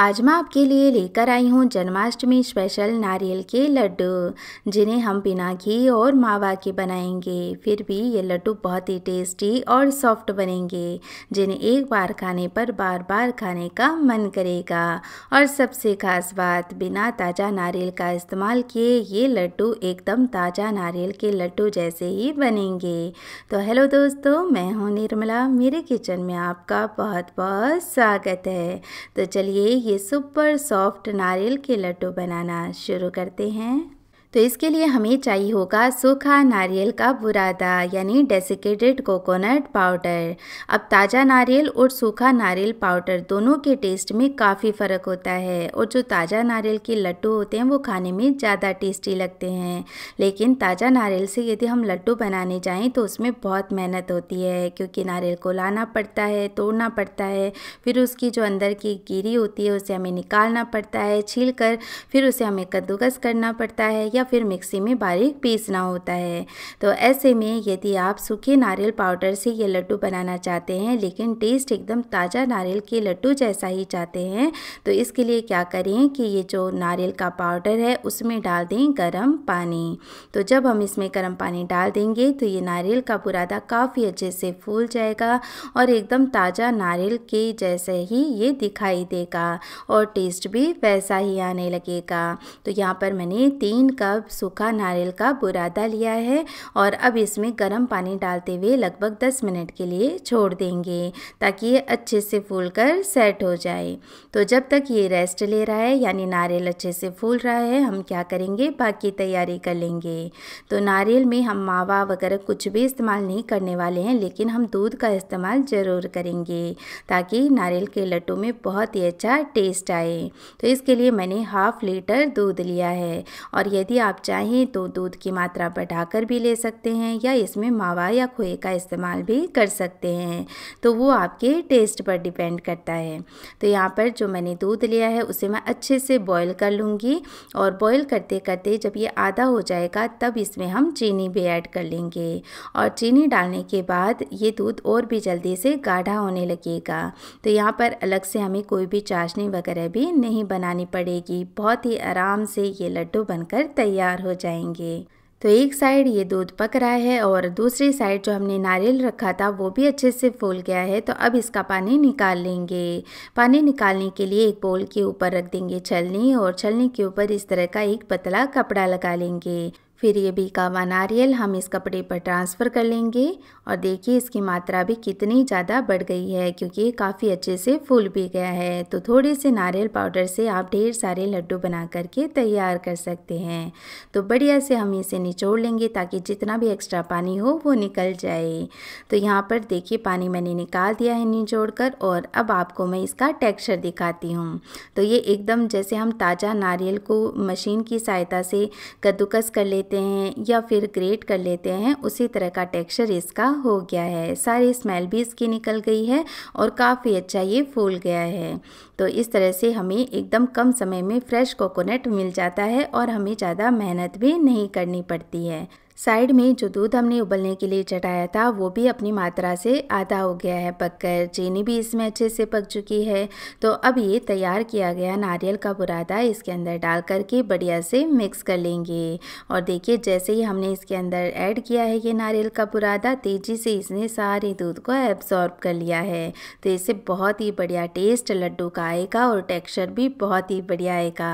आज मैं आपके लिए लेकर आई हूँ जन्माष्टमी स्पेशल नारियल के लड्डू जिन्हें हम बिना घी और मावा के बनाएंगे फिर भी ये लड्डू बहुत ही टेस्टी और सॉफ्ट बनेंगे जिन्हें एक बार खाने पर बार बार खाने का मन करेगा और सबसे खास बात बिना ताज़ा नारियल का इस्तेमाल किए ये लड्डू एकदम ताज़ा नारियल के लड्डू जैसे ही बनेंगे तो हेलो दोस्तों मैं हूँ निर्मला मेरे किचन में आपका बहुत बहुत स्वागत है तो चलिए ये सुपर सॉफ्ट नारियल के लड्डू बनाना शुरू करते हैं तो इसके लिए हमें चाहिए होगा सूखा नारियल का बुरादा यानी डेसिकेटेड कोकोनट पाउडर अब ताज़ा नारियल और सूखा नारियल पाउडर दोनों के टेस्ट में काफ़ी फ़र्क होता है और जो ताज़ा नारियल के लड्डू होते हैं वो खाने में ज़्यादा टेस्टी लगते हैं लेकिन ताज़ा नारियल से यदि हम लड्डू बनाने जाएँ तो उसमें बहुत मेहनत होती है क्योंकि नारियल को लाना पड़ता है तोड़ना पड़ता है फिर उसकी जो अंदर की गिरी होती है उसे हमें निकालना पड़ता है छील कर फिर उसे हमें कद्दूकस करना पड़ता है या या फिर मिक्सी में बारीक पीसना होता है तो ऐसे में यदि आप सूखे नारियल पाउडर से ये लड्डू बनाना चाहते हैं लेकिन टेस्ट एकदम ताज़ा नारियल के लड्डू जैसा ही चाहते हैं तो इसके लिए क्या करें कि ये जो नारियल का पाउडर है उसमें डाल दें गर्म पानी तो जब हम इसमें गर्म पानी डाल देंगे तो ये नारियल का बुरादा काफ़ी अच्छे से फूल जाएगा और एकदम ताज़ा नारियल के जैसे ही ये दिखाई देगा और टेस्ट भी वैसा ही आने लगेगा तो यहाँ पर मैंने तीन कप कप सूखा नारियल का बुरादा लिया है और अब इसमें गर्म पानी डालते हुए लगभग 10 मिनट के लिए छोड़ देंगे ताकि ये अच्छे से फूल कर सेट हो जाए तो जब तक ये रेस्ट ले रहा है यानी नारियल अच्छे से फूल रहा है हम क्या करेंगे बाकी तैयारी कर लेंगे तो नारियल में हम मावा वगैरह कुछ भी इस्तेमाल नहीं करने वाले हैं लेकिन हम दूध का इस्तेमाल ज़रूर करेंगे ताकि नारियल के लड्डू में बहुत ही अच्छा टेस्ट आए तो इसके लिए मैंने हाफ़ लीटर दूध लिया है और यदि आप चाहें तो दूध की मात्रा बढ़ाकर भी ले सकते हैं या इसमें मावा या खोए का इस्तेमाल भी कर सकते हैं तो वो आपके टेस्ट पर डिपेंड करता है तो यहाँ पर जो मैंने दूध लिया है उसे मैं अच्छे से बॉयल कर लूँगी और बॉयल करते करते जब ये आधा हो जाएगा तब इसमें हम चीनी भी ऐड कर लेंगे और चीनी डालने के बाद ये दूध और भी जल्दी से गाढ़ा होने लगेगा तो यहाँ पर अलग से हमें कोई भी चाशनी वगैरह भी नहीं बनानी पड़ेगी बहुत ही आराम से ये लड्डू बनकर तैयार तैयार हो जाएंगे तो एक साइड ये दूध पक रहा है और दूसरी साइड जो हमने नारियल रखा था वो भी अच्छे से फूल गया है तो अब इसका पानी निकाल लेंगे पानी निकालने के लिए एक बोल के ऊपर रख देंगे छलनी और छलनी के ऊपर इस तरह का एक पतला कपड़ा लगा लेंगे फिर ये बीका हुआ नारियल हम इस कपड़े पर ट्रांसफ़र कर लेंगे और देखिए इसकी मात्रा भी कितनी ज़्यादा बढ़ गई है क्योंकि ये काफ़ी अच्छे से फूल भी गया है तो थोड़े से नारियल पाउडर से आप ढेर सारे लड्डू बना करके तैयार कर सकते हैं तो बढ़िया से हम इसे निचोड़ लेंगे ताकि जितना भी एक्स्ट्रा पानी हो वो निकल जाए तो यहाँ पर देखिए पानी मैंने निकाल दिया है निचोड़ कर और अब आपको मैं इसका टेक्स्चर दिखाती हूँ तो ये एकदम जैसे हम ताज़ा नारियल को मशीन की सहायता से कद्दूकस कर लेते लेते हैं या फिर ग्रेट कर लेते हैं उसी तरह का टेक्सचर इसका हो गया है सारी स्मेल भी इसकी निकल गई है और काफ़ी अच्छा ये फूल गया है तो इस तरह से हमें एकदम कम समय में फ्रेश कोकोनट मिल जाता है और हमें ज़्यादा मेहनत भी नहीं करनी पड़ती है साइड में जो दूध हमने उबलने के लिए चटाया था वो भी अपनी मात्रा से आधा हो गया है पककर चीनी भी इसमें अच्छे से पक चुकी है तो अब ये तैयार किया गया नारियल का बुरादा इसके अंदर डाल करके बढ़िया से मिक्स कर लेंगे और देखिए जैसे ही हमने इसके अंदर ऐड किया है ये नारियल का बुरादा तेज़ी से इसने सारे दूध को एब्जॉर्ब कर लिया है तो इससे बहुत ही बढ़िया टेस्ट लड्डू का आएगा और टेक्सचर भी बहुत ही बढ़िया आएगा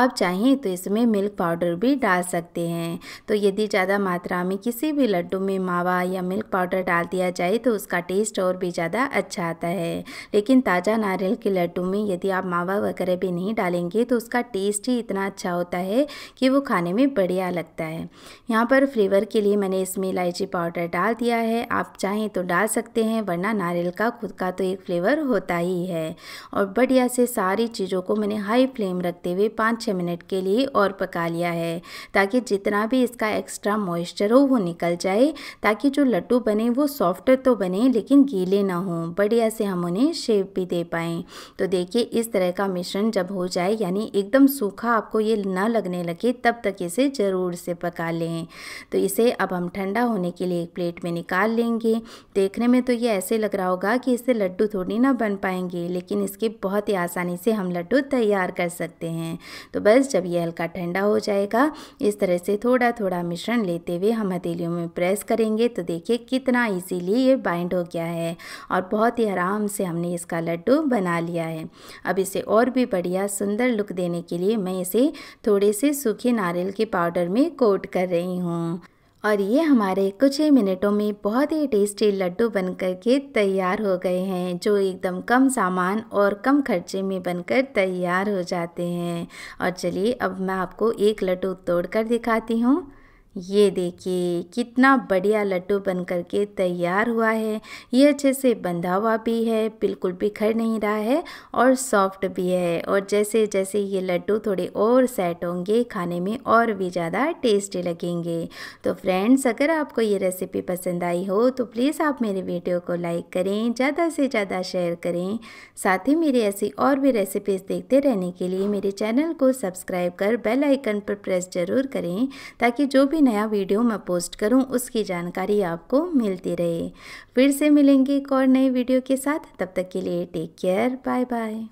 आप चाहें तो इसमें मिल्क पाउडर भी डाल सकते हैं तो यदि ज़्यादा ज़्यादा मात्रा में किसी भी लड्डू में मावा या मिल्क पाउडर डाल दिया जाए तो उसका टेस्ट और भी ज़्यादा अच्छा आता है लेकिन ताज़ा नारियल के लड्डू में यदि आप मावा वगैरह भी नहीं डालेंगे तो उसका टेस्ट ही इतना अच्छा होता है कि वो खाने में बढ़िया लगता है यहाँ पर फ्लेवर के लिए मैंने इसमें इलायची पाउडर डाल दिया है आप चाहें तो डाल सकते हैं वरना नारियल का खुद का तो एक फ्लेवर होता ही है और बढ़िया से सारी चीज़ों को मैंने हाई फ्लेम रखते हुए पाँच छः मिनट के लिए और पका लिया है ताकि जितना भी इसका एक्स्ट्रा मॉइस्चर हो वो निकल जाए ताकि जो लड्डू बने वो सॉफ्ट तो बने लेकिन गीले ना हों बढ़िया से हम उन्हें शेप भी दे पाएँ तो देखिए इस तरह का मिश्रण जब हो जाए यानी एकदम सूखा आपको ये ना लगने लगे तब तक इसे ज़रूर से पका लें तो इसे अब हम ठंडा होने के लिए एक प्लेट में निकाल लेंगे देखने में तो ये ऐसे लग रहा होगा कि इससे लड्डू थोड़ी ना बन पाएंगे लेकिन इसके बहुत ही आसानी से हम लड्डू तैयार कर सकते हैं तो बस जब ये हल्का ठंडा हो जाएगा इस तरह से थोड़ा थोड़ा मिश्रण लेते हुए हम हथेलियों में प्रेस करेंगे तो देखिए कितना इजीली ये बाइंड हो गया है और बहुत ही आराम से हमने इसका लड्डू बना लिया है अब इसे और भी बढ़िया सुंदर लुक देने के लिए मैं इसे थोड़े से सूखे नारियल के पाउडर में कोट कर रही हूँ और ये हमारे कुछ ही मिनटों में बहुत ही टेस्टी लड्डू बन कर के तैयार हो गए हैं जो एकदम कम सामान और कम खर्चे में बनकर तैयार हो जाते हैं और चलिए अब मैं आपको एक लड्डू तोड़कर दिखाती हूँ ये देखिए कितना बढ़िया लड्डू बन करके तैयार हुआ है ये अच्छे से बंधा हुआ भी है बिल्कुल बिखर नहीं रहा है और सॉफ्ट भी है और जैसे जैसे ये लड्डू थोड़े और सेट होंगे खाने में और भी ज़्यादा टेस्टी लगेंगे तो फ्रेंड्स अगर आपको ये रेसिपी पसंद आई हो तो प्लीज़ आप मेरे वीडियो को लाइक करें ज़्यादा से ज़्यादा शेयर करें साथ ही मेरी ऐसी और भी रेसिपीज़ देखते रहने के लिए मेरे चैनल को सब्सक्राइब कर बेल आइकन पर प्रेस ज़रूर करें ताकि जो भी नया वीडियो मैं पोस्ट करूं उसकी जानकारी आपको मिलती रहे फिर से मिलेंगे एक और नई वीडियो के साथ तब तक के लिए टेक केयर बाय बाय